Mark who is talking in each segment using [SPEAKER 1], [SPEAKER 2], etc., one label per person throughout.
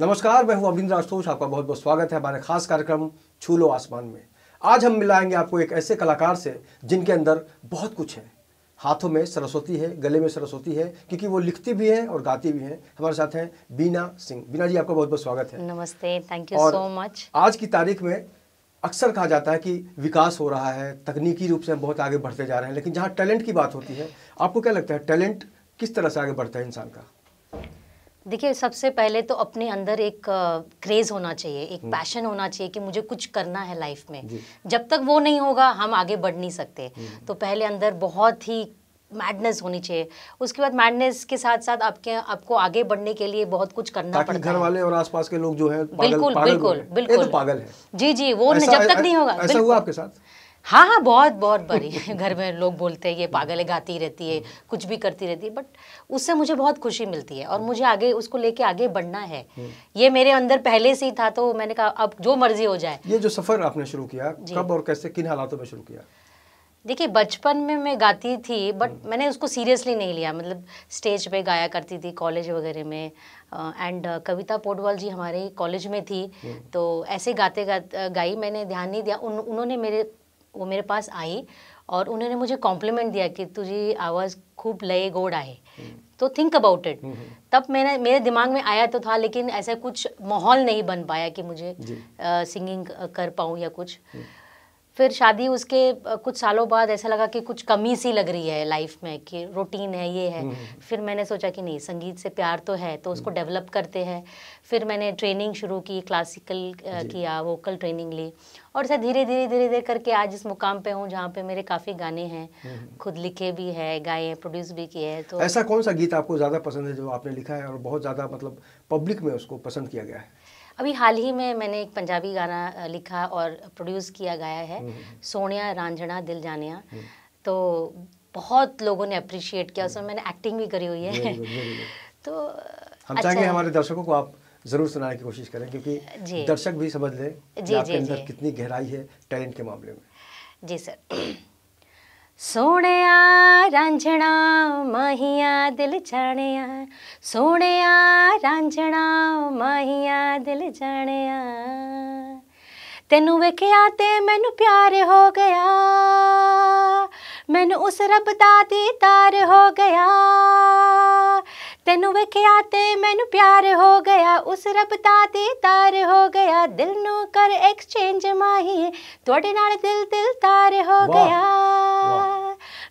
[SPEAKER 1] नमस्कार मैं हूं अविंद राजतोष आपका बहुत बहुत स्वागत है हमारे खास कार्यक्रम छूलो आसमान में आज हम मिलाएंगे आपको एक ऐसे कलाकार से जिनके अंदर बहुत कुछ है हाथों में सरस्वती है गले में सरस्वती है क्योंकि वो लिखती भी हैं और गाती भी हैं हमारे साथ हैं बीना सिंह बीना जी आपका बहुत बहुत स्वागत है
[SPEAKER 2] नमस्ते थैंक यू सो मच
[SPEAKER 1] आज की तारीख में अक्सर कहा जाता है कि विकास हो रहा है तकनीकी रूप से हम बहुत आगे बढ़ते जा रहे हैं लेकिन जहाँ टैलेंट की बात होती है आपको क्या लगता है टैलेंट किस तरह से आगे बढ़ता है इंसान का
[SPEAKER 2] देखिए सबसे पहले तो अपने अंदर एक क्रेज होना चाहिए एक पैशन हम्म। होना चाहिए कि मुझे कुछ करना है लाइफ में जब तक वो नहीं होगा हम आगे बढ़ नहीं सकते हम्म। तो पहले अंदर बहुत ही मैडनेस होनी चाहिए उसके बाद मैडनेस के साथ साथ आपके आपको आगे बढ़ने के लिए बहुत कुछ करना पड़ता घर
[SPEAKER 1] वाले और आसपास के लोग जो है पागल, बिल्कुल पागल बिल्कुल तो बिल्कुल पागल है
[SPEAKER 2] जी जी वो जब तक नहीं होगा ऐसा हुआ आपके साथ हाँ हाँ बहुत बहुत बड़ी घर में लोग बोलते हैं ये पागल है गाती रहती है कुछ भी करती रहती है बट उससे मुझे बहुत खुशी मिलती है और हम्म। मुझे आगे उसको लेके आगे बढ़ना है हम्म। ये मेरे अंदर पहले से ही था तो मैंने कहा अब जो मर्जी हो जाए
[SPEAKER 1] ये जो सफ़र आपने शुरू किया कब और कैसे किन हालातों में शुरू किया
[SPEAKER 2] देखिए बचपन में मैं गाती थी बट हम्म। मैंने उसको सीरियसली नहीं लिया मतलब स्टेज पे गाया करती थी कॉलेज वगैरह में एंड कविता पोडवाल जी हमारे कॉलेज में थी तो ऐसे गाते गाते गाई मैंने ध्यान नहीं दिया उन, उन्होंने मेरे वो मेरे पास आई और उन्होंने मुझे कॉम्प्लीमेंट दिया कि तुझी आवाज़ खूब लये गोड आए हम्म। तो थिंक अबाउट इट तब मैंने मेरे दिमाग में आया तो था लेकिन ऐसा कुछ माहौल नहीं बन पाया कि मुझे सिंगिंग कर पाऊँ या कुछ हम्म। फिर शादी उसके कुछ सालों बाद ऐसा लगा कि कुछ कमी सी लग रही है लाइफ में कि रूटीन है ये है हम्म, हम्म। फिर मैंने सोचा कि नहीं संगीत से प्यार तो है तो उसको डेवलप हम्म। करते हैं फिर मैंने ट्रेनिंग शुरू की क्लासिकल किया वोकल ट्रेनिंग ली और ऐसा धीरे धीरे धीरे धीरे करके आज इस मुकाम पे हूँ जहाँ पे मेरे काफ़ी गाने हैं खुद लिखे भी है गाए हैं प्रोड्यूस भी किए हैं तो ऐसा
[SPEAKER 1] कौन सा गीत आपको ज़्यादा पसंद है जो आपने लिखा है और बहुत ज़्यादा मतलब पब्लिक में उसको पसंद किया गया है
[SPEAKER 2] अभी हाल ही में मैंने एक पंजाबी गाना लिखा और प्रोड्यूस किया गया है हम्म, हम्म। सोनिया रांझणा दिल जानिया हम्म। तो बहुत लोगों ने अप्रिशिएट किया उसमें मैंने एक्टिंग भी करी हुई है तो हम अच्छा चाहेंगे हमारे
[SPEAKER 1] दर्शकों को आप ज़रूर सुनाने की कोशिश करें क्योंकि दर्शक भी समझ लें कि आपके अंदर कितनी गहराई है टैलेंट
[SPEAKER 2] के मामले में जी सर ਸੋਹਣਿਆ ਰਾਂਝਣਾ ਮਹੀਆ ਦਿਲ ਜਾਣਿਆ ਸੋਹਣਿਆ ਰਾਂਝਣਾ ਮਹੀਆ ਦਿਲ ਜਾਣਿਆ ਤੈਨੂੰ ਵੇਖਿਆ ਤੇ ਮੈਨੂੰ ਪਿਆਰ ਹੋ ਗਿਆ ਮੈਨੂੰ ਉਸ ਰੱਬ ਦਾ ਦੀਦਾਰ ਹੋ ਗਿਆ ਤੈਨੂੰ ਵੇਖਿਆ ਤੇ ਮੈਨੂੰ ਪਿਆਰ ਹੋ ਗਿਆ ਉਸ ਰੱਬ ਦਾ ਦੀਦਾਰ ਹੋ ਗਿਆ ਦਿਲ ਨੂੰ ਕਰ ਐਕਸਚੇਂਜ ਮਾਹੀ ਤੁਹਾਡੇ ਨਾਲ ਦਿਲ ਦਿਲ ਤਾਰ ਹੋ ਗਿਆ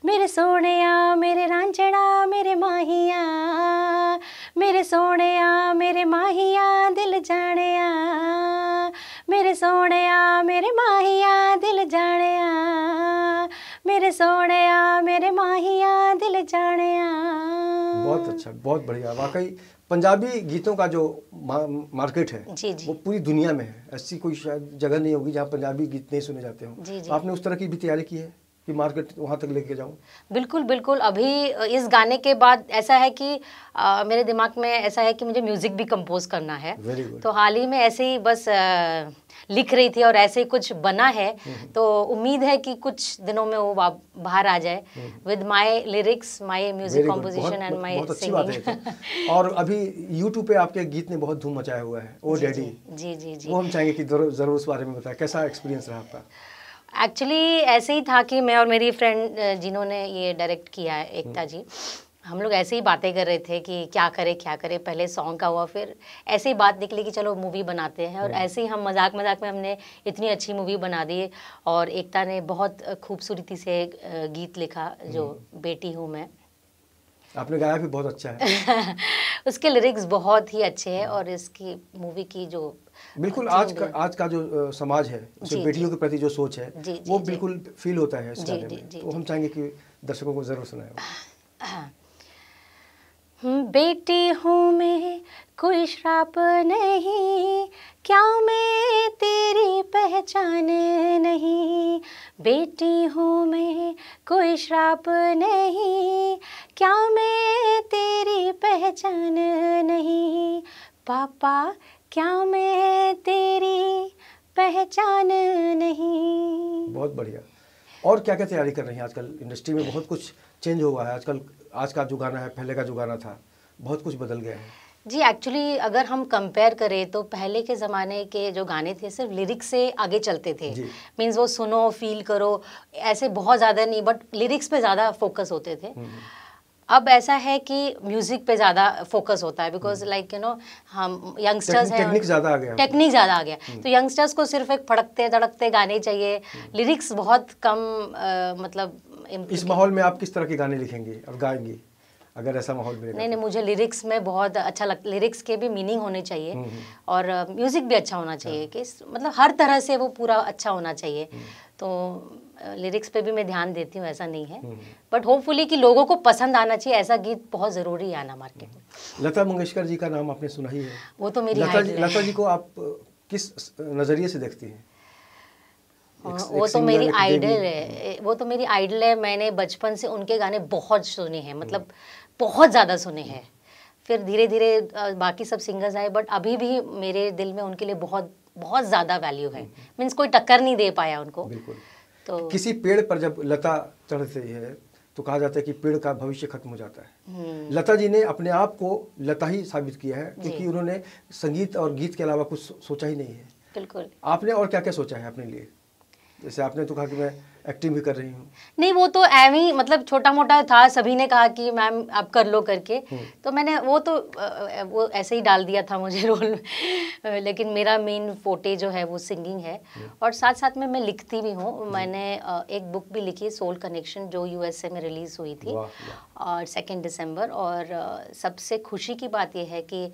[SPEAKER 2] ਮੇਰੇ ਸੋਹਣਿਆ ਮੇਰੇ ਰਾਂਝਣਾ ਮੇਰੇ ਮਾਹੀਆ ਮੇਰੇ ਸੋਹਣਿਆ ਮੇਰੇ ਮਾਹੀਆ ਦਿਲ ਜਾਣਿਆ ਮੇਰੇ ਸੋਹਣਿਆ ਮੇਰੇ ਮਾਹੀਆ ਦਿਲ ਜਾਣਿਆ मेरे सोने मेरे माहिया दिल जाने बहुत
[SPEAKER 1] अच्छा बहुत बढ़िया वाकई पंजाबी गीतों का जो मार्केट है जी जी। वो पूरी दुनिया में है ऐसी कोई जगह नहीं होगी जहाँ पंजाबी गीत नहीं सुने जाते हो आपने उस तरह की भी तैयारी की है कि मार्केट वहाँ तक लेके जाऊँ
[SPEAKER 2] बिल्कुल बिल्कुल अभी इस गाने के बाद ऐसा है कि आ, मेरे दिमाग में ऐसा है कि मुझे म्यूज़िक भी कंपोज करना है तो हाल ही में ऐसे ही बस आ, लिख रही थी और ऐसे ही कुछ बना है हम्म। तो उम्मीद है कि कुछ दिनों में वो बाहर आ जाए with my lyrics my music composition and my singing
[SPEAKER 1] और अभी यूट्यूब पे आपके गीत ने बहुत धूम मचाया हुआ है ओ डैडी जी जी जी वो हम चाहेंगे कि जरूर उस बारे में बताएं कैसा एक्सपीरियंस रहा आपका
[SPEAKER 2] एक्चुअली ऐसे ही था कि मैं और मेरी फ्रेंड जिन्होंने ये डायरेक्ट किया है एकता हम्म। जी हम लोग ऐसे ही बातें कर रहे थे कि क्या करें क्या करें पहले सॉन्ग का हुआ फिर ऐसे ही बात निकली कि चलो मूवी बनाते हैं और हम्म। ऐसे ही हम मजाक मजाक में हमने इतनी अच्छी मूवी बना दी और एकता ने बहुत खूबसूरती से गीत लिखा जो हम्म। बेटी हूँ मैं
[SPEAKER 1] आपने गाया भी बहुत अच्छा है
[SPEAKER 2] उसके लिरिक्स बहुत ही अच्छे हैं और इसकी मूवी की जो
[SPEAKER 1] बिल्कुल आज का आज का जो समाज है उसमें बेटियों के प्रति जो सोच है वो बिल्कुल फील होता है इस गाने में तो हम चाहेंगे कि दर्शकों को जरूर सुनाए
[SPEAKER 2] हाँ। बेटी हूँ मैं कोई श्राप नहीं क्या मैं तेरी पहचान नहीं बेटी हूँ मैं कोई श्राप नहीं क्या मैं तेरी पहचान नहीं पापा क्या मैं तेरी पहचान नहीं
[SPEAKER 1] बहुत बढ़िया और क्या क्या तैयारी कर रही हैं आजकल इंडस्ट्री में बहुत कुछ चेंज हुआ है आजकल आज का जो गाना है पहले का जो गाना था बहुत कुछ बदल गया है
[SPEAKER 2] जी एक्चुअली अगर हम कंपेयर करें तो पहले के ज़माने के जो गाने थे सिर्फ लिरिक्स से आगे चलते थे मीन्स वो सुनो फील करो ऐसे बहुत ज़्यादा नहीं बट लिरिक्स पे ज़्यादा फोकस होते थे हम्म। अब ऐसा है कि म्यूजिक पे ज़्यादा फोकस होता है बिकॉज लाइक यू नो हम यंगस्टर्स हैं टेक्निक ज़्यादा आ गया टेक्निक ज़्यादा आ गया हम्म। तो यंगस्टर्स को सिर्फ एक फड़कते धड़कते गाने चाहिए लिरिक्स हम्म। बहुत कम आ, मतलब इस माहौल
[SPEAKER 1] में आप किस तरह के गाने लिखेंगे और गाएंगे अगर ऐसा माहौल नहीं
[SPEAKER 2] नहीं मुझे लिरिक्स में बहुत अच्छा लग लिरिक्स के भी मीनिंग होने चाहिए हम्म, और म्यूज़िक भी अच्छा होना चाहिए हाँ। कि मतलब हर तरह से वो पूरा अच्छा होना चाहिए तो लिरिक्स पे भी मैं ध्यान देती हूँ ऐसा नहीं है बट हम्म। होपफुली कि लोगों को पसंद आना चाहिए ऐसा गीत बहुत ज़रूरी है आना मार्केट में
[SPEAKER 1] हम्म। लता मंगेशकर जी का नाम आपने सुना ही है वो तो मेरी लता जी, लता जी को आप किस नज़रिए से देखती हैं
[SPEAKER 2] हाँ, एक, वो एक तो मेरी आइडल है वो तो मेरी आइडल है मैंने बचपन से उनके गाने बहुत सुने हैं मतलब हम्म। बहुत ज़्यादा सुने हैं फिर धीरे धीरे बाकी सब सिंगर्स आए बट अभी भी मेरे दिल में उनके लिए बहुत बहुत ज़्यादा वैल्यू है मीन्स कोई टक्कर नहीं दे पाया उनको बिल्कुल तो किसी
[SPEAKER 1] पेड़ पर जब लता चढ़ती है तो कहा जाता है कि पेड़ का भविष्य खत्म हो जाता है हम्म। लता जी ने अपने आप को लता ही साबित किया है क्योंकि उन्होंने संगीत और गीत के अलावा कुछ सोचा ही नहीं है बिल्कुल आपने और क्या क्या सोचा है अपने लिए जैसे आपने तो कहा कि मैं एक्टिंग भी कर रही हूँ
[SPEAKER 2] नहीं वो तो एम ही मतलब छोटा मोटा था सभी ने कहा कि मैम आप कर लो करके हम्म। तो मैंने वो तो वो ऐसे ही डाल दिया था मुझे रोल में लेकिन मेरा मेन फोटे जो है वो सिंगिंग है हम्म। और साथ साथ में मैं लिखती भी हूँ हम्म। मैंने एक बुक भी लिखी सोल कनेक्शन जो यूएसए में रिलीज़ हुई थी और सेकेंड दिसंबर और सबसे खुशी की बात यह है कि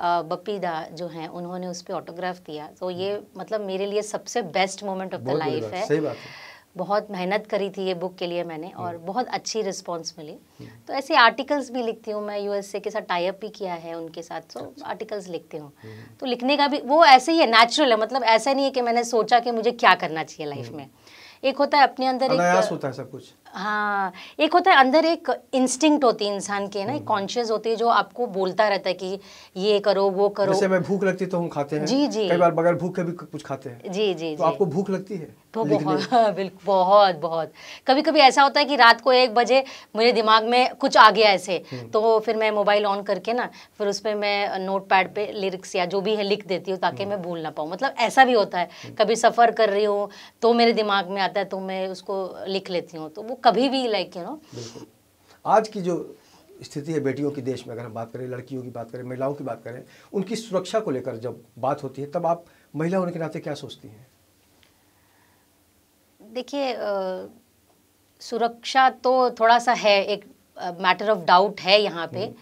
[SPEAKER 2] बपी दा जो हैं उन्होंने उस पर ऑटोग्राफ दिया तो ये मतलब मेरे लिए सबसे best moment of the life है सही बात है बहुत मेहनत करी थी ये बुक के लिए मैंने और हम्म। बहुत अच्छी रिस्पॉन्स मिली हम्म। तो ऐसे आर्टिकल्स भी लिखती हूँ मैं यूएसए के साथ टाइप भी किया है उनके साथ तो आर्टिकल्स अच्छा। लिखती हूँ हम्म। तो लिखने का भी वो ऐसे ही है नेचुरल है मतलब ऐसा नहीं है कि मैंने सोचा कि मुझे क्या करना चाहिए लाइफ में एक होता है अपने अंदर एक होता है सब कुछ हाँ एक होता है अंदर एक इंस्टिंक्ट होती है इंसान की ना एक कॉन्शियस हम्म। होती है जो आपको बोलता रहता है कि ये करो वो करो जैसे
[SPEAKER 1] मैं भूख लगती तो हम खाते हैं जी जी कई बार बगैर भूख के भी कुछ खाते हैं
[SPEAKER 2] जी जी तो जी आपको
[SPEAKER 1] भूख लगती है तो बहुत
[SPEAKER 2] हाँ, बिल्कुल बहुत बहुत कभी कभी ऐसा होता है कि रात को एक बजे मेरे दिमाग में कुछ आ गया ऐसे हम्म। तो फिर मैं मोबाइल ऑन करके ना फिर उस पर मैं नोट पैड पर लिरिक्स या जो भी है लिख देती हूँ ताकि हम्म। मैं भूल ना पाऊँ मतलब ऐसा भी होता है कभी सफ़र कर रही हूँ तो मेरे दिमाग में आता है तो मैं उसको लिख लेती हूँ तो वो कभी भी लाइक यू नो
[SPEAKER 1] आज की जो स्थिति है बेटियों की देश में अगर हम बात करें लड़कियों की बात करें महिलाओं की बात करें उनकी सुरक्षा को लेकर जब बात होती है तब आप महिला होने के नाते क्या सोचती हैं
[SPEAKER 2] देखिए सुरक्षा तो थोड़ा सा है एक मैटर ऑफ डाउट है यहाँ पे hmm.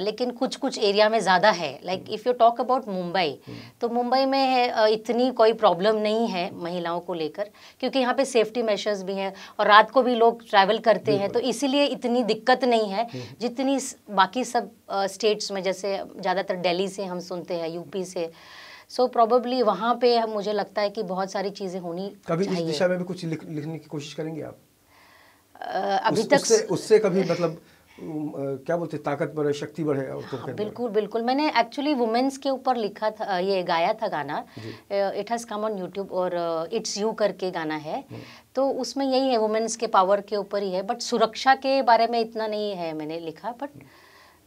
[SPEAKER 2] लेकिन कुछ कुछ एरिया में ज़्यादा है like if you talk about Mumbai तो मुंबई में है इतनी कोई प्रॉब्लम नहीं है महिलाओं को लेकर क्योंकि यहाँ पे सेफ्टी मेजर्स भी हैं और रात को भी लोग ट्रैवल करते हैं तो इसीलिए इतनी दिक्कत नहीं है हम्म। जितनी बाकी सब स्टेट्स में जैसे ज़्यादातर डेली से हम सुनते हैं यूपी से सो so, प्रोबेबली वहाँ पे मुझे लगता है कि बहुत सारी चीज़ें होनी
[SPEAKER 3] कभी इस
[SPEAKER 1] दिशा में भी कुछ लिख, लिखने की कोशिश करेंगे आप
[SPEAKER 2] अभी उस, तक उससे उससे
[SPEAKER 1] कभी मतलब क्या बोलते ताकत बढ़े शक्ति बढ़े औरतों हाँ, के बिल्कुल
[SPEAKER 2] बिल्कुल मैंने एक्चुअली वुमेन्स के ऊपर लिखा था ये गाया था गाना it has come on YouTube और इट्स यू करके गाना है हम्म। तो उसमें यही है वुमेन्स के पावर के ऊपर ही है बट सुरक्षा के बारे में इतना नहीं है मैंने लिखा but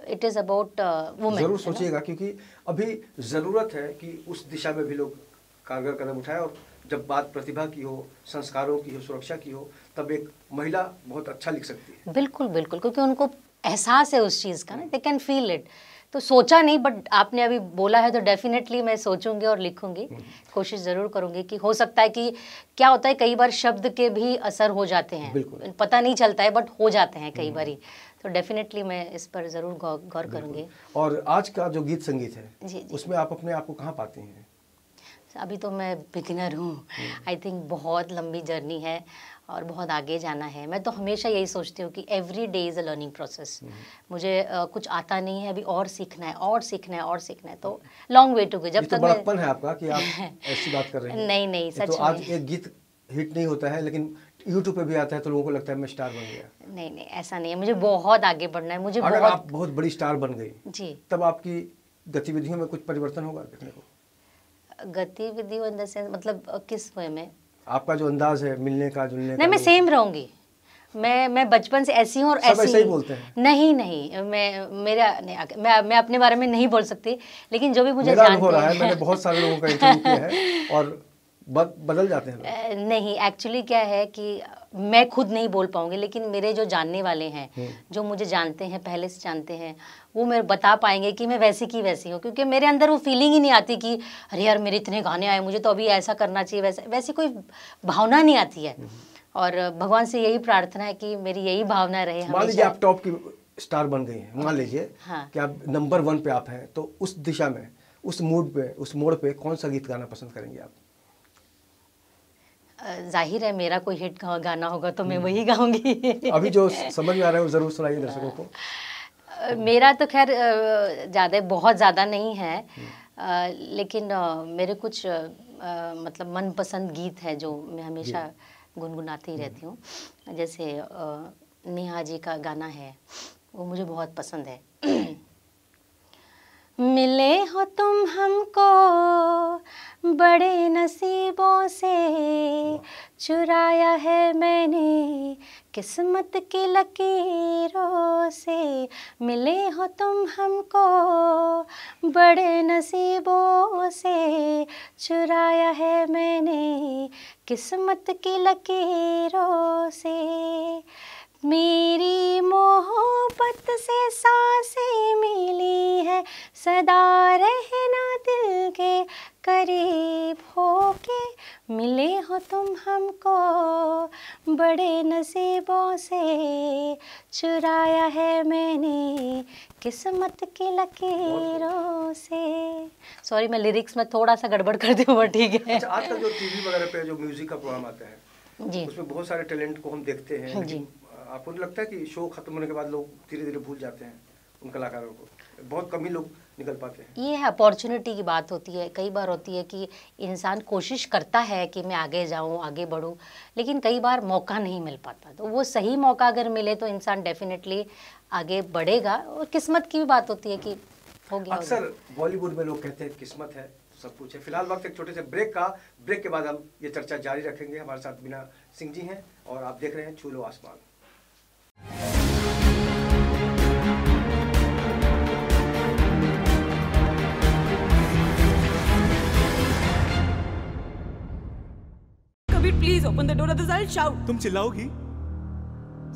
[SPEAKER 2] it is about women जरूर सोचिएगा
[SPEAKER 1] क्योंकि अभी ज़रूरत है कि उस दिशा में भी लोग कारगर कदम उठाए और जब बात प्रतिभा की हो संस्कारों की हो सुरक्षा की हो तब एक महिला बहुत अच्छा लिख सकती
[SPEAKER 2] है बिल्कुल बिल्कुल क्योंकि उनको एहसास है उस चीज़ का ना दे कैन फील इट तो सोचा नहीं बट आपने अभी बोला है तो डेफिनेटली मैं सोचूंगी और लिखूंगी हम्म। कोशिश ज़रूर करूंगी कि हो सकता है कि क्या होता है कई बार शब्द के भी असर हो जाते हैं पता नहीं चलता है बट हो जाते हैं कई हम्म। बार ही तो डेफिनेटली मैं इस पर ज़रूर गौर करूंगी
[SPEAKER 1] और आज का जो गीत संगीत है जी, जी। उसमें आप अपने आप को कहाँ पाते हैं
[SPEAKER 2] अभी तो मैं बिगिनर हूँ आई हम्म। थिंक बहुत लंबी जर्नी है और बहुत आगे जाना है मैं तो हमेशा यही सोचती हूँ कि every day is a learning process मुझे आ, कुछ आता नहीं है अभी और सीखना है और सीखना है और सीखना है तो लॉन्ग वे टू गो जब तो तक तो बड़प्पन
[SPEAKER 1] है आपका कि आप ऐसी बात कर रहे हैं नहीं नहीं सच तो आज एक गीत हिट नहीं होता है लेकिन यूट्यूब पे भी आता है तो लोगों को लगता है मैं स्टार बन गया
[SPEAKER 2] नहीं नहीं ऐसा नहीं है मुझे बहुत आगे बढ़ना है मुझे अगर आप
[SPEAKER 1] बहुत बड़ी स्टार बन गई जी तब आपकी गतिविधियों में कुछ परिवर्तन होगा देखने
[SPEAKER 2] को गतिविधियों इन द सेंस मतलब किस वे में
[SPEAKER 1] आपका जो अंदाज है मिलने का जुलने नहीं मैं सेम
[SPEAKER 2] रहूंगी मैं मैं बचपन से ऐसी हूँ और ऐसी ऐसे ही बोलते हैं नहीं नहीं मैं मेरा मैं मैं अपने बारे में नहीं बोल सकती लेकिन जो भी मुझे
[SPEAKER 1] जानते है मैंने बहुत सारे लोगों का इंटरव्यू किया है और बदल जाते हैं
[SPEAKER 2] नहीं एक्चुअली क्या है कि मैं खुद नहीं बोल पाऊंगी लेकिन मेरे जो जानने वाले हैं हम्म। जो मुझे जानते हैं पहले से जानते हैं वो मेरे बता पाएंगे कि मैं वैसी की वैसी हूँ क्योंकि मेरे अंदर वो फीलिंग ही नहीं आती कि अरे यार मेरे इतने गाने आए मुझे तो अभी ऐसा करना चाहिए वैसे वैसी कोई भावना नहीं आती है और भगवान से यही प्रार्थना है कि मेरी यही भावना रहे मान लीजिए आप
[SPEAKER 1] टॉप की स्टार बन गई हैं मान लीजिए हाँ। कि आप नंबर वन पे आप हैं तो उस दिशा में उस मूड पे उस मोड़ पे कौन सा गीत गाना पसंद करेंगे आप
[SPEAKER 2] जाहिर है मेरा कोई हिट गाना होगा तो मैं वही गाऊंगी हम्म। अभी जो समझ
[SPEAKER 1] में आ रहा है वो ज़रूर सुनाइए दर्शकों
[SPEAKER 3] को
[SPEAKER 2] मेरा तो खैर ज़्यादा बहुत ज़्यादा नहीं है हम्म। लेकिन मेरे कुछ मतलब मनपसंद गीत है जो मैं हमेशा गुनगुनाती हम्म। रहती हूँ जैसे नेहा जी का गाना है वो मुझे बहुत पसंद है मिले हो तुम हमको बड़े नसीबों से चुराया है मैंने किस्मत की लकीरों से मिले हो तुम हमको बड़े नसीबों से चुराया है मैंने किस्मत की लकीरों से मेरी मोहब्बत से सांसें मिली है सदा रहना दिल के करीब होके मिले हो तुम हमको बड़े नसीबों से चुराया है मैंने किस्मत की लकीरों से सॉरी मैं लिरिक्स में थोड़ा सा गड़बड़ कर दूँ ठीक है अच्छा, आजकल
[SPEAKER 1] जो टीवी वगैरह पे जो म्यूजिक का प्रोग्राम आता है जी उसमें बहुत सारे टैलेंट को हम देखते हैं हाँ जी आपको नहीं तो लगता है कि शो खत्म होने के बाद लोग धीरे धीरे भूल जाते हैं उन कलाकारों को बहुत कम ही लोग निकल पाते हैं
[SPEAKER 2] ये है अपॉर्चुनिटी की बात होती है कई बार होती है कि इंसान कोशिश करता है कि मैं आगे जाऊं आगे बढ़ूं लेकिन कई बार मौका नहीं मिल पाता तो वो सही मौका अगर मिले तो इंसान डेफिनेटली आगे बढ़ेगा और किस्मत की भी बात होती है कि होगी अक्सर
[SPEAKER 1] बॉलीवुड में लोग कहते हैं किस्मत है सब कुछ है फिलहाल वक्त एक छोटे से ब्रेक का ब्रेक के बाद हम ये चर्चा जारी रखेंगे हमारे साथ बिना सिंह जी हैं और आप देख रहे हैं छू लो आसमान please open the door shout तुम चिल्लाओगी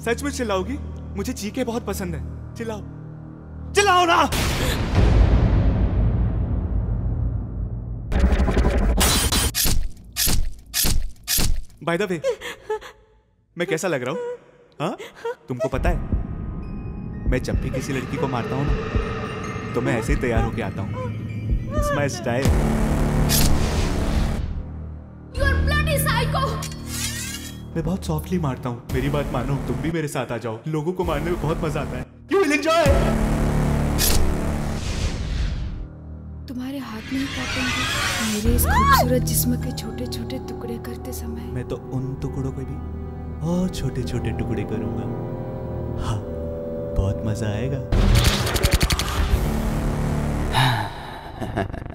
[SPEAKER 1] सच में चिल्लाओगी मुझे चीखे बहुत पसंद है चिल्लाओ चिल्लाओ ना बाय द वे मैं कैसा लग रहा हूं हाँ तुमको पता है मैं जब भी किसी लड़की को मारता हूँ ना तो मैं ऐसे ही तैयार होके आता
[SPEAKER 3] हूँ
[SPEAKER 1] माय स्टाइल मैं बहुत सॉफ्टली मारता हूँ मेरी बात मानो तुम भी मेरे साथ आ जाओ लोगों को मारने में बहुत मजा आता है यू विल एंजॉय तुम्हारे हाथ में काटेंगे मेरे इस खूबसूरत जिस्म के छोटे छोटे टुकड़े करते समय मैं तो उन टुकड़ों को भी और छोटे छोटे टुकड़े करूंगा हाँ बहुत
[SPEAKER 3] मज़ा आएगा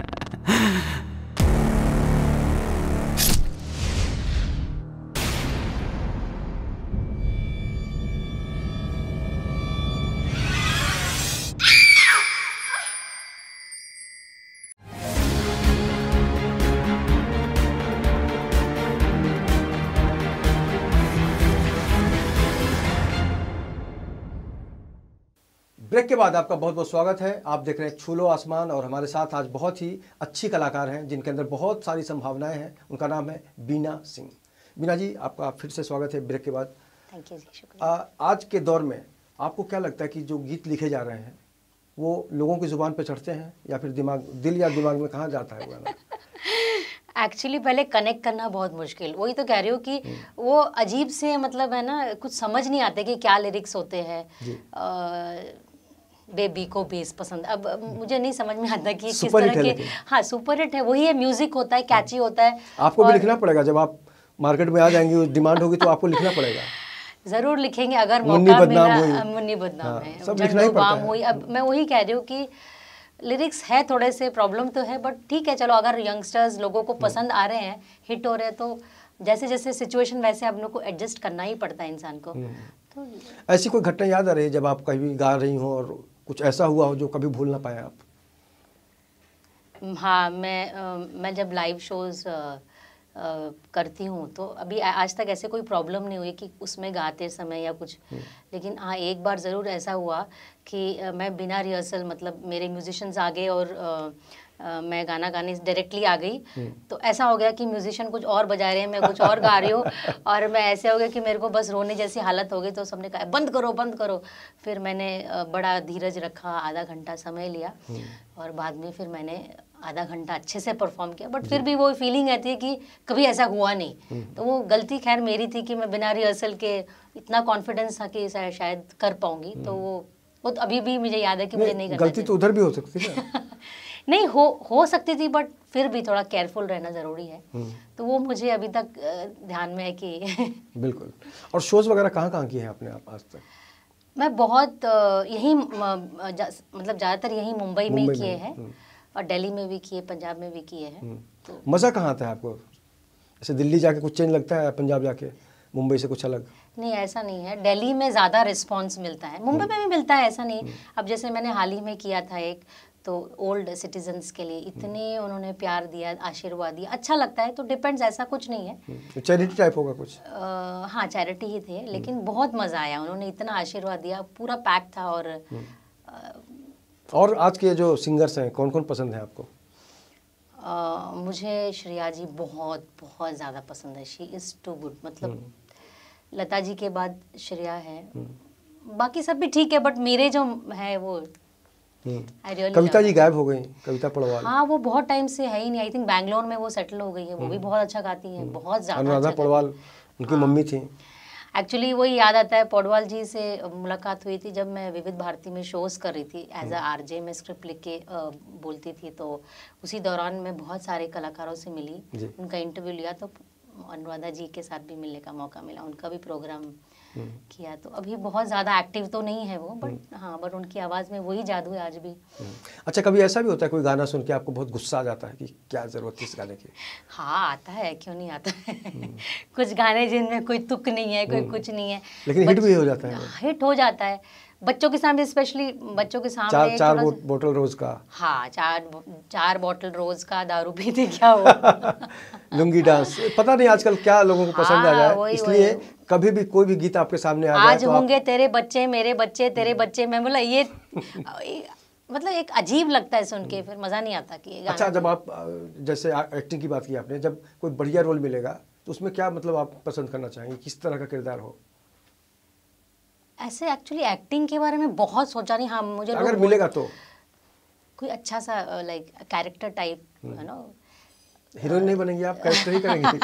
[SPEAKER 1] ब्रेक के बाद आपका बहुत बहुत स्वागत है आप देख रहे हैं छूलो आसमान और हमारे साथ आज बहुत ही अच्छी कलाकार हैं जिनके अंदर बहुत सारी संभावनाएं हैं उनका नाम है बीना सिंह बीना जी आपका फिर से स्वागत है ब्रेक के बाद
[SPEAKER 2] थैंक यू
[SPEAKER 1] आज के दौर में आपको क्या लगता है कि जो गीत लिखे जा रहे हैं वो लोगों की ज़ुबान पर चढ़ते हैं या फिर दिमाग दिल या दिमाग में कहाँ
[SPEAKER 3] जाता है गाना
[SPEAKER 2] एक्चुअली पहले कनेक्ट करना बहुत मुश्किल वही तो कह रही हो कि हम्म। वो अजीब से मतलब है ना कुछ समझ नहीं आते कि क्या लिरिक्स होते हैं बेबी को बेस पसंद अब मुझे नहीं समझ में आता कि किस तरह के हाँ सुपर हिट है वही है म्यूजिक होता है कैची हाँ। होता है आपको भी लिखना
[SPEAKER 1] पड़ेगा जब आप मार्केट में आ जाएंगे डिमांड होगी तो आपको लिखना पड़ेगा
[SPEAKER 2] जरूर लिखेंगे अगर मौका मिला मुन्नी बदनाम हाँ, है सब लिखना ही पड़ता अब मैं वही कह रही हूँ कि लिरिक्स है थोड़े से प्रॉब्लम तो है बट ठीक है चलो अगर यंगस्टर्स लोगों को हाँ। पसंद आ रहे हैं हिट हो रहे हैं तो जैसे जैसे सिचुएशन वैसे आप लोग को एडजस्ट करना ही पड़ता है इंसान को हम्म। तो
[SPEAKER 1] ऐसी कोई घटना याद आ रही है जब आप कहीं गा रही हो और कुछ ऐसा हुआ हो जो कभी भूल ना पाए आप
[SPEAKER 2] हाँ मैं आ, मैं जब लाइव शोज़ करती हूँ तो अभी आज तक ऐसे कोई प्रॉब्लम नहीं हुई कि उसमें गाते समय या कुछ हम्म। लेकिन हाँ एक बार ज़रूर ऐसा हुआ कि मैं बिना रिहर्सल मतलब मेरे म्यूजिशंस आ गए और आ, मैं गाना गाने डायरेक्टली आ गई हम्म। तो ऐसा हो गया कि म्यूजिशियन कुछ और बजा रहे हैं मैं कुछ और गा रही हूँ और मैं ऐसे हो गया कि मेरे को बस रोने जैसी हालत हो गई तो सबने कहा बंद करो बंद करो फिर मैंने बड़ा धीरज रखा आधा घंटा समय लिया हम्म। और बाद में फिर मैंने आधा घंटा अच्छे से परफॉर्म किया बट फिर भी वो फीलिंग रहती है कि कभी ऐसा हुआ नहीं हम्म। तो वो गलती खैर मेरी थी कि मैं बिना रिहर्सल के इतना कॉन्फिडेंस था कि शायद कर पाऊंगी तो वो वो तो अभी भी मुझे याद है कि मुझे नहीं गलती
[SPEAKER 1] तो उधर भी हो सकती है
[SPEAKER 2] नहीं हो हो सकती थी बट फिर भी थोड़ा केयरफुल रहना ज़रूरी है हम्म। तो वो मुझे अभी तक ध्यान में है कि
[SPEAKER 1] बिल्कुल और शोज़ वगैरह कहाँ कहाँ किए हैं आपने आप आज तक
[SPEAKER 2] मैं बहुत यही मतलब ज़्यादातर यही मुंबई में किए हैं हम्म। और दिल्ली में भी किए पंजाब में भी किए हैं हम्म। तो
[SPEAKER 1] मज़ा कहाँ आता है आपको ऐसे दिल्ली जाके कुछ चेंज लगता है पंजाब जाके मुंबई से कुछ अलग
[SPEAKER 2] नहीं ऐसा नहीं है दिल्ली में ज़्यादा रिस्पांस मिलता है मुंबई में भी मिलता है ऐसा नहीं अब जैसे मैंने हाल ही में किया था एक तो ओल्ड सिटीजन्स के लिए इतने उन्होंने प्यार दिया आशीर्वाद दिया अच्छा लगता है तो डिपेंड्स ऐसा कुछ नहीं है
[SPEAKER 1] चैरिटी हम्म, टाइप होगा कुछ
[SPEAKER 2] आ, हाँ चैरिटी ही थे लेकिन हम्म। बहुत मज़ा आया उन्होंने इतना आशीर्वाद दिया पूरा पैक था और आ,
[SPEAKER 1] हम्म। और आज के जो सिंगर्स हैं कौन कौन पसंद है आपको
[SPEAKER 2] आ, मुझे श्रेया जी बहुत बहुत ज़्यादा पसंद है शी इज़ टू गुड मतलब लता जी के बाद श्रेया है बाकी सब भी ठीक है बट मेरे जो है वो हम्म। कविता जी
[SPEAKER 1] गायब हो गई कविता पड़वाल
[SPEAKER 2] हाँ वो बहुत टाइम से है ही नहीं आई थिंक बैंगलोर में वो सेटल हो गई है वो भी हम्म। बहुत अच्छा गाती है हम्म। बहुत ज़्यादा अनुराधा अच्छा
[SPEAKER 1] पड़वाल उनकी हाँ। मम्मी थी
[SPEAKER 2] एक्चुअली वही याद आता है पौडवाल जी से मुलाकात हुई थी जब मैं विविध भारती में शोज़ कर रही थी एज अ आर जे में स्क्रिप्ट लिख के बोलती थी तो उसी दौरान मैं बहुत सारे कलाकारों से मिली उनका इंटरव्यू लिया तो अनुराधा जी के साथ भी मिलने का मौका मिला उनका भी प्रोग्राम किया तो अभी बहुत ज़्यादा एक्टिव तो नहीं है वो बट हम्म। हाँ बट उनकी आवाज़ में वही जादू है आज भी हम्म।
[SPEAKER 1] अच्छा कभी ऐसा भी होता है कोई गाना सुन के आपको बहुत गुस्सा आ जाता है कि क्या ज़रूरत थी इस गाने की
[SPEAKER 2] हाँ आता है क्यों नहीं आता है हम्म। कुछ गाने जिनमें कोई तुक नहीं है कोई कुछ नहीं है लेकिन हिट भी हो जाता है हिट हो जाता है बच्चों के सामने स्पेशली बच्चों के सामने चार, चार बो, बोतल रोज का हाँ चार चार बोतल रोज का दारू पीते क्या हो
[SPEAKER 1] लुंगी डांस पता नहीं आजकल क्या लोगों को पसंद आ हाँ, रहा है इसलिए कभी भी कोई भी गीत आपके सामने आ आज तो होंगे
[SPEAKER 2] आप... तेरे बच्चे मेरे बच्चे तेरे बच्चे मैं बोला ये मतलब एक अजीब लगता है सुन के फिर मज़ा नहीं आता कि अच्छा
[SPEAKER 1] जब आप जैसे एक्टिंग की बात की आपने जब कोई बढ़िया रोल मिलेगा तो उसमें क्या मतलब आप पसंद करना चाहेंगे किस तरह का किरदार हो
[SPEAKER 2] ऐसे एक्चुअली एक्टिंग के बारे में बहुत सोचा नहीं हाँ मुझे अगर मिलेगा तो कोई अच्छा सा लाइक कैरेक्टर टाइप है ना
[SPEAKER 1] हीरोइन नहीं बनेंगी आप कैरेक्टर ही करेंगे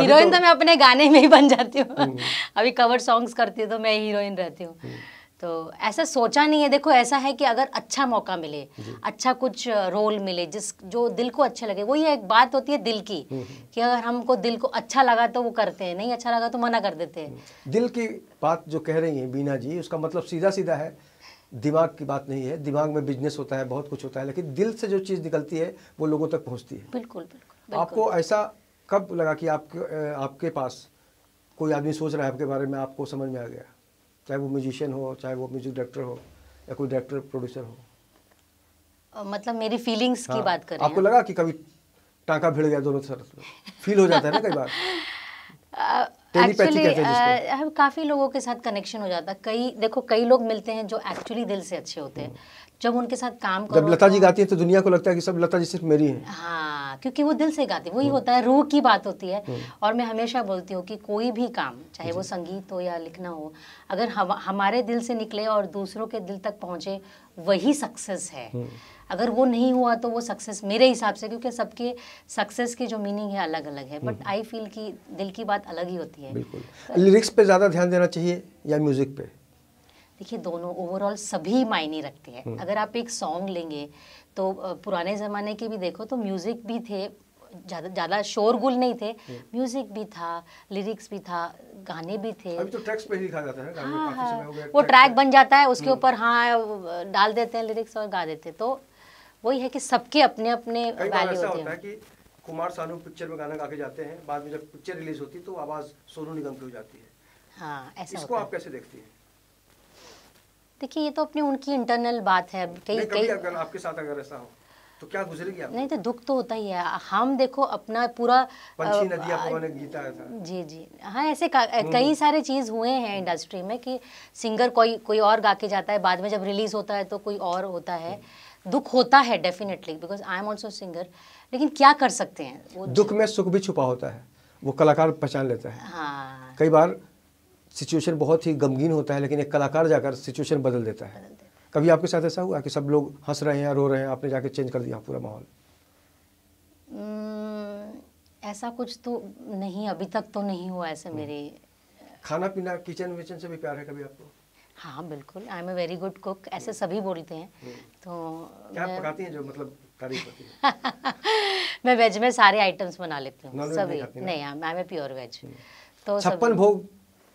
[SPEAKER 2] हीरोइन तो-, तो मैं अपने गाने में ही बन जाती हूँ हम्म। अभी कवर सॉन्ग्स करती हूँ तो मैं हीरोइन रहती हूँ हम्म। तो ऐसा सोचा नहीं है देखो ऐसा है कि अगर अच्छा मौका मिले अच्छा कुछ रोल मिले जिस जो दिल को अच्छा लगे वही एक बात होती है दिल की हम्म। कि अगर हमको दिल को अच्छा लगा तो वो करते हैं नहीं अच्छा लगा तो मना कर देते हैं
[SPEAKER 1] दिल की बात जो कह रही हैं बीना जी उसका मतलब सीधा सीधा है दिमाग की बात नहीं है दिमाग में बिजनेस होता है बहुत कुछ होता है लेकिन दिल से जो चीज़ निकलती है वो लोगों तक पहुँचती है बिल्कुल बिल्कुल आपको ऐसा कब लगा कि आपके आपके पास कोई आदमी सोच रहा है आपके बारे में आपको समझ में आ गया चाहे वो म्यूजिशियन हो चाहे वो म्यूजिक डायरेक्टर हो या कोई डायरेक्टर प्रोड्यूसर हो
[SPEAKER 2] मतलब मेरी फीलिंग्स हाँ, की बात करें आपको लगा
[SPEAKER 1] कि कभी टाँका भिड़ गया दोनों तरफ फील हो जाता है ना कई
[SPEAKER 2] बार एक्चुअली काफ़ी लोगों के साथ कनेक्शन हो जाता है कई देखो कई लोग मिलते हैं जो एक्चुअली दिल से अच्छे होते हैं जब उनके साथ काम करो जब लता जी
[SPEAKER 1] तो- गाती है तो दुनिया को लगता है कि सब लता जी सिर्फ मेरी है
[SPEAKER 2] हाँ क्योंकि वो दिल से गाती है वही हम्म। होता है रूह की बात होती है हम्म। और मैं हमेशा बोलती हूँ कि कोई भी काम चाहे वो संगीत हो या लिखना हो अगर हम हमारे दिल से निकले और दूसरों के दिल तक पहुँचे वही सक्सेस है हम्म। अगर वो नहीं हुआ तो वो सक्सेस मेरे हिसाब से क्योंकि सबके सक्सेस की जो मीनिंग है अलग अलग है बट आई फील कि दिल की बात अलग ही होती है बिल्कुल लिरिक्स
[SPEAKER 1] पे ज़्यादा ध्यान देना चाहिए या म्यूज़िक पे
[SPEAKER 2] देखिए दोनों ओवरऑल सभी मायने रखते हैं हम्म। अगर आप एक सॉन्ग लेंगे तो पुराने ज़माने के भी देखो तो म्यूज़िक भी थे ज़्यादा ज़्यादा शोरगुल नहीं थे म्यूज़िक हम्म। भी था लिरिक्स भी था गाने भी थे अभी तो ट्रैक्स
[SPEAKER 1] पे ही लिखा जाता है हाँ हाँ वो
[SPEAKER 2] ट्रैक बन जाता है उसके हम्म। ऊपर हाँ डाल देते हैं लिरिक्स और गा देते हैं तो वही है कि सबके अपने अपने वैल्यू होते
[SPEAKER 1] हैं कि कुमार सानू पिक्चर में गाना गा के जाते हैं बाद में जब पिक्चर रिलीज होती तो आवाज़ सोनू निगम की हो जाती है
[SPEAKER 2] हाँ ऐसा इसको आप कैसे देखती हैं देखिए ये तो अपनी उनकी इंटरनल बात है कई कई अगर
[SPEAKER 1] आपके साथ अगर ऐसा हो तो क्या गुजरेगी आप नहीं तो
[SPEAKER 2] दुख तो होता ही है हम देखो अपना पूरा आ, आ, गीता था जी जी हाँ ऐसे हम्म, कई हम्म। सारे चीज़ हुए हैं इंडस्ट्री में कि सिंगर कोई कोई और गा के जाता है बाद में जब रिलीज़ होता है तो कोई और होता है हम्म। दुख होता है definitely because I am also singer लेकिन क्या कर सकते हैं वो दुख में
[SPEAKER 1] सुख भी छुपा होता है वो कलाकार पहचान लेता है
[SPEAKER 2] हाँ
[SPEAKER 1] कई बार सिचुएशन बहुत ही गमगीन होता है लेकिन एक कलाकार जाकर सिचुएशन बदल देता है कभी आपके साथ ऐसा हुआ कि सब लोग हंस रहे हैं रो रहे हैं आपने जाके चेंज कर दिया पूरा माहौल
[SPEAKER 2] ऐसा कुछ तो नहीं अभी तक तो नहीं हुआ ऐसे हम्म। मेरे
[SPEAKER 1] खाना पीना किचन विचन से भी प्यार है कभी आपको
[SPEAKER 2] हाँ बिल्कुल I am a very good cook ऐसे हम्म। सभी बोलते हैं हम्म। तो क्या मैं... पकाती हैं जो
[SPEAKER 3] मतलब तारीफ होती है
[SPEAKER 2] मैं वेज में सारे आइटम्स बना लेती हूँ सभी नहीं I am a pure veg तो छप्पन
[SPEAKER 1] भोग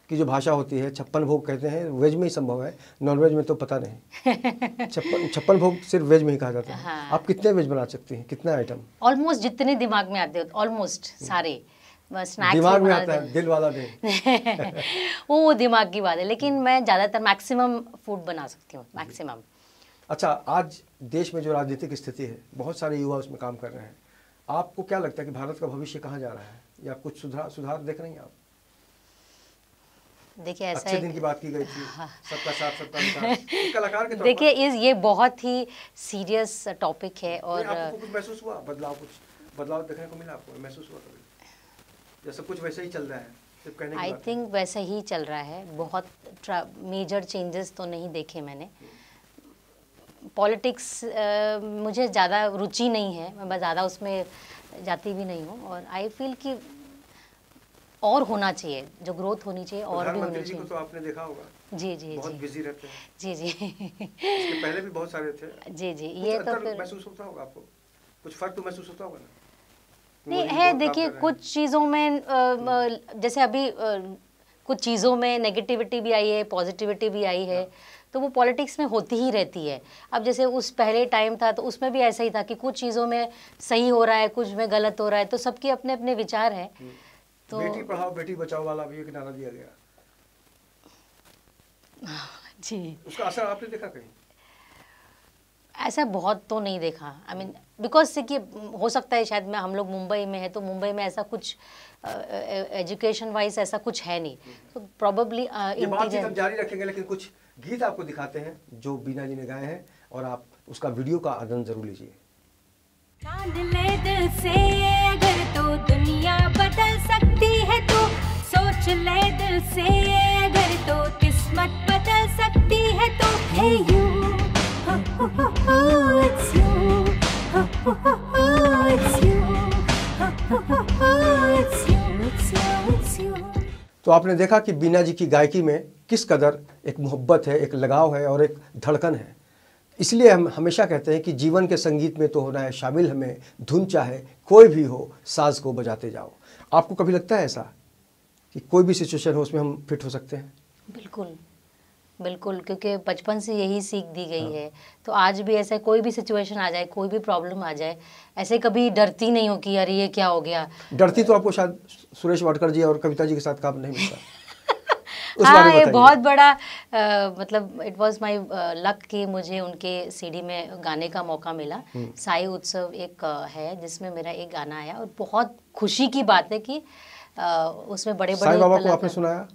[SPEAKER 1] की जो भाषा होती है छप्पन भोग कहते हैं वेज में ही संभव है नॉन वेज में तो पता नहीं छप्पन छप्पन भोग सिर्फ वेज में ही कहा जाता है हाँ। आप कितने वेज बना सकती हैं कितना आइटम
[SPEAKER 2] ऑलमोस्ट जितने दिमाग में आते हो ऑलमोस्ट सारे दिमाग में आता है दिल वाला नहीं वो दिमाग की बात है लेकिन मैं ज़्यादातर मैक्सिमम फूड बना सकती हूँ मैक्सिमम
[SPEAKER 1] अच्छा आज देश में जो राजनीतिक स्थिति है बहुत सारे युवा उसमें काम कर रहे हैं आपको क्या लगता है कि भारत का भविष्य कहाँ जा रहा है या कुछ सुधार सुधार देख रही हैं आप
[SPEAKER 2] देखिए ऐसा अच्छे दिन
[SPEAKER 1] की बात की गई थी हाँ। सबका साथ सबका
[SPEAKER 2] साथ कलाकार के देखिए इस ये बहुत ही सीरियस टॉपिक है और आपको
[SPEAKER 1] कुछ महसूस हुआ बदलाव कुछ बदलाव देखने को मिला आपको महसूस हुआ कभी जैसा कुछ वैसा ही चल रहा है आई
[SPEAKER 2] थिंक वैसे ही चल रहा है बहुत मेजर चेंजेस तो नहीं देखे मैंने पॉलिटिक्स uh, मुझे ज़्यादा रुचि नहीं है मैं ज़्यादा उसमें जाती भी नहीं हूँ और आई फील कि और होना चाहिए जो ग्रोथ होनी चाहिए और भी होनी चाहिए तो
[SPEAKER 1] आपने देखा होगा जी जी बहुत जी बिजी रहते हैं
[SPEAKER 2] जी जी पहले
[SPEAKER 1] भी बहुत सारे थे जी जी ये तो महसूस होता होगा आपको कुछ फर्क तो महसूस होता होगा ना तो नहीं है देखिए कुछ
[SPEAKER 2] चीज़ों में जैसे अभी कुछ चीज़ों में नेगेटिविटी भी आई है पॉजिटिविटी भी आई है हाँ। तो वो पॉलिटिक्स में होती ही रहती है अब जैसे उस पहले टाइम था तो उसमें भी ऐसा ही था कि कुछ चीज़ों में सही हो रहा है कुछ में गलत हो रहा है तो सबके अपने अपने विचार हैं
[SPEAKER 3] हम्म। तो बेटी पढ़ाओ
[SPEAKER 1] बेटी बचाओ वाला भी एक नारा दिया गया जी उसका असर आपने देखा कहीं
[SPEAKER 2] ऐसा बहुत तो नहीं देखा आई मीन बिकॉज कि हो सकता है शायद मैं हम लोग मुंबई में है तो मुंबई में ऐसा कुछ एजुकेशन uh, वाइज ऐसा कुछ है नहीं तो प्रॉबली
[SPEAKER 1] जारी रखेंगे लेकिन कुछ गीत आपको दिखाते हैं जो बीना जी ने गाए हैं और आप उसका वीडियो का आनंद जरूर लीजिए
[SPEAKER 2] दिल से अगर तो दुनिया बदल सकती है तो सोच ले दिल से अगर तो किस्मत बदल सकती है तो हे यू
[SPEAKER 1] तो आपने देखा कि बीना जी की गायकी में किस कदर एक मोहब्बत है एक लगाव है और एक धड़कन है इसलिए हम हमेशा कहते हैं कि जीवन के संगीत में तो होना है शामिल हमें धुन चाहे कोई भी हो साज को बजाते जाओ आपको कभी लगता है ऐसा कि कोई भी सिचुएशन हो उसमें हम फिट हो सकते हैं
[SPEAKER 2] बिल्कुल बिल्कुल क्योंकि बचपन से यही सीख दी गई हाँ। है तो आज भी ऐसा कोई भी सिचुएशन आ जाए कोई भी प्रॉब्लम आ जाए ऐसे कभी डरती नहीं हो कि यार ये क्या हो गया
[SPEAKER 1] डरती तो आपको शायद सुरेश वाडकर जी और कविता जी के साथ काम नहीं मिलता
[SPEAKER 2] हाँ ये बहुत बड़ा आ, मतलब इट वाज माय लक कि मुझे उनके सीडी में गाने का मौका मिला हम्म। साई उत्सव एक है जिसमें मेरा एक गाना आया और बहुत खुशी की बात है कि आ, उसमें बड़े बड़े साई बाबा को आपने सुनाया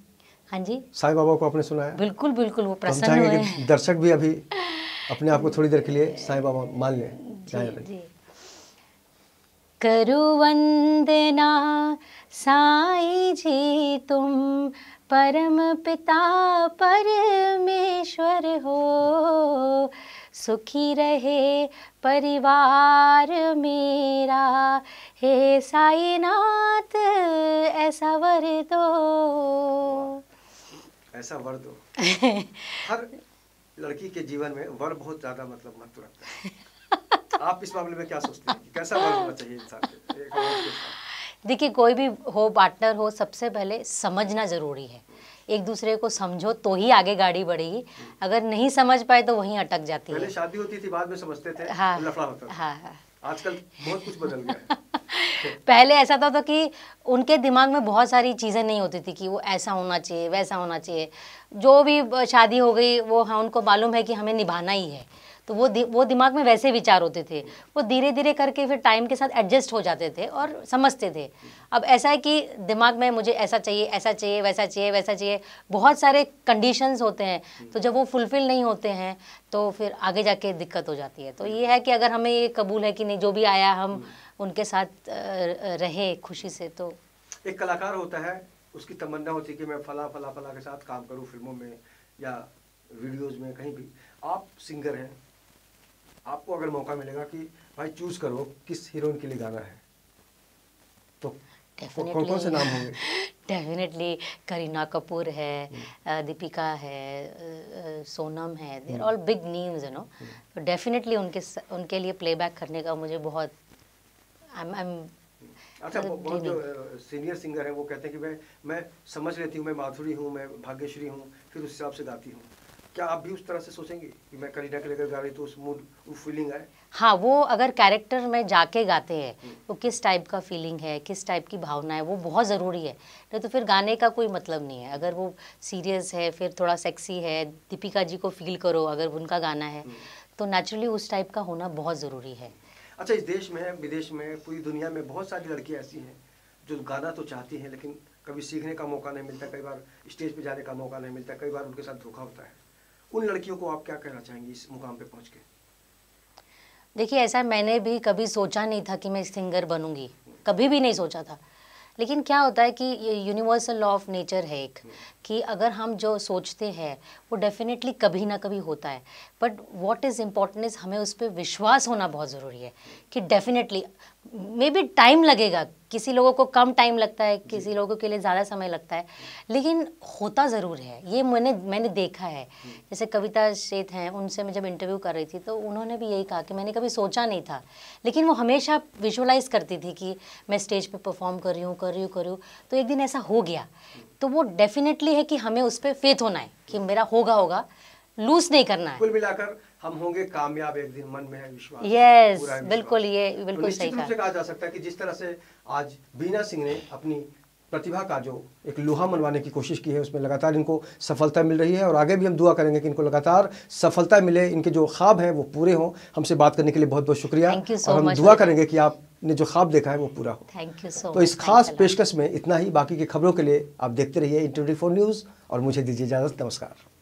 [SPEAKER 2] हाँ जी
[SPEAKER 1] साई बाबा को आपने सुनाया बिल्कुल
[SPEAKER 2] बिल्कुल वो प्रसन्न हुए हैं
[SPEAKER 1] दर्शक भी अभी अपने आप को थोड़ी देर के लिए साई बाबा मान ले
[SPEAKER 2] करु वंदना साई जी तुम परम पिता परमेश्वर हो सुखी रहे परिवार मेरा हे साईनाथ ऐसा वर दो ऐसा वर दो
[SPEAKER 1] हर लड़की के जीवन में वर बहुत ज़्यादा मतलब महत्व रखता है आप इस मामले में क्या सोचते हैं कि कैसा वर होना चाहिए इंसान के
[SPEAKER 2] देखिए कोई भी हो पार्टनर हो सबसे पहले समझना ज़रूरी है एक दूसरे को समझो तो ही आगे गाड़ी बढ़ेगी हम्म। अगर नहीं समझ पाए तो वहीं अटक जाती है
[SPEAKER 1] शादी होती थी बाद में समझते थे हाँ लफड़ा होता था। हाँ हाँ आजकल
[SPEAKER 3] बहुत कुछ बदल गया
[SPEAKER 2] पहले ऐसा था तो कि उनके दिमाग में बहुत सारी चीज़ें नहीं होती थी कि वो ऐसा होना चाहिए वैसा होना चाहिए जो भी शादी हो गई वो हाँ उनको मालूम है कि हमें निभाना ही है तो वो दि, वो दिमाग में वैसे विचार होते थे वो धीरे धीरे करके फिर टाइम के साथ एडजस्ट हो जाते थे और समझते थे अब ऐसा है कि दिमाग में मुझे ऐसा चाहिए ऐसा चाहिए वैसा चाहिए वैसा चाहिए बहुत सारे कंडीशंस होते हैं तो जब वो फुलफ़िल नहीं होते हैं तो फिर आगे जाके दिक्कत हो जाती है तो ये है कि अगर हमें ये कबूल है कि नहीं जो भी आया हम उनके साथ रहे खुशी से तो
[SPEAKER 1] एक कलाकार होता है उसकी तमन्ना होती है कि मैं फला फला फला के साथ काम करूँ फिल्मों में या वीडियोज़ में कहीं भी आप सिंगर हैं आपको अगर मौका मिलेगा कि भाई चूज करो किस हीरोइन के लिए गाना है तो कौन कौन से नाम होंगे
[SPEAKER 2] डेफिनेटली करीना कपूर है हम्म। दीपिका है सोनम है there all big names you know तो डेफिनेटली उनके उनके लिए प्लेबैक करने का मुझे बहुत आई एम आई एम अच्छा बहुत जो
[SPEAKER 1] सीनियर सिंगर हैं वो कहते हैं कि मैं मैं समझ लेती हूँ मैं माधुरी हूँ मैं भाग्यश्री हूँ फिर उस हिसाब से गाती हूँ क्या आप भी उस तरह से सोचेंगे कि मैं करीना के लेकर गा रही तो उस मूड वो फीलिंग आए
[SPEAKER 2] हाँ वो अगर कैरेक्टर में जाके गाते हैं हम्म। तो किस टाइप का फीलिंग है किस टाइप की भावना है वो बहुत ज़रूरी है नहीं तो फिर गाने का कोई मतलब नहीं है अगर वो सीरियस है फिर थोड़ा सेक्सी है दीपिका जी को फील करो अगर उनका गाना है हम्म। तो नेचुरली उस टाइप का होना बहुत ज़रूरी है
[SPEAKER 1] अच्छा इस देश में विदेश में पूरी दुनिया में बहुत सारी लड़कियाँ ऐसी हैं जो गाना तो चाहती हैं लेकिन कभी सीखने का मौका नहीं मिलता कई बार स्टेज पर जाने का मौका नहीं मिलता कई बार उनके साथ धोखा होता है उन लड़कियों को आप क्या कहना चाहेंगी इस मुकाम पे पहुंच के
[SPEAKER 2] देखिए ऐसा मैंने भी कभी सोचा नहीं था कि मैं सिंगर बनूंगी कभी भी नहीं सोचा था लेकिन क्या होता है कि ये यूनिवर्सल लॉ ऑफ नेचर है एक हम्म। कि अगर हम जो सोचते हैं वो डेफिनेटली कभी ना कभी होता है but what is important is हमें उस पर विश्वास होना बहुत ज़रूरी है कि डेफिनेटली मे बी टाइम लगेगा किसी लोगों को कम टाइम लगता है किसी लोगों के लिए ज़्यादा समय लगता है लेकिन होता ज़रूर है ये मैंने मैंने देखा है जैसे कविता शेत हैं उनसे मैं जब इंटरव्यू कर रही थी तो उन्होंने भी यही कहा कि मैंने कभी सोचा नहीं था लेकिन वो हमेशा विजुअलाइज करती थी कि मैं स्टेज पे परफॉर्म कर रही हूँ कर रही हूँ कर रही हूँ तो एक दिन ऐसा हो गया तो वो डेफिनेटली है कि हमें उस पर फेथ होना है कि मेरा होगा होगा लूज नहीं करना है कुल
[SPEAKER 1] मिलाकर हम होंगे कामयाब एक दिन मन में है विश्वास yes, बिल्कुल
[SPEAKER 2] ये बिल्कुल तो सही
[SPEAKER 1] कहा जा सकता है कि जिस तरह से आज बीना सिंह ने अपनी प्रतिभा का जो एक लोहा मनवाने की कोशिश की है उसमें लगातार इनको सफलता मिल रही है और आगे भी हम दुआ करेंगे कि इनको लगातार सफलता मिले इनके जो ख्वाब हैं वो पूरे हों हमसे बात करने के लिए बहुत बहुत शुक्रिया so और हम दुआ करेंगे कि आपने जो ख्वाब देखा है वो पूरा हो
[SPEAKER 2] थैंक यू सो तो इस खास
[SPEAKER 1] पेशकश में इतना ही बाकी की खबरों के लिए आप देखते रहिए इन फोर न्यूज़ और मुझे दीजिए इजाज़त नमस्कार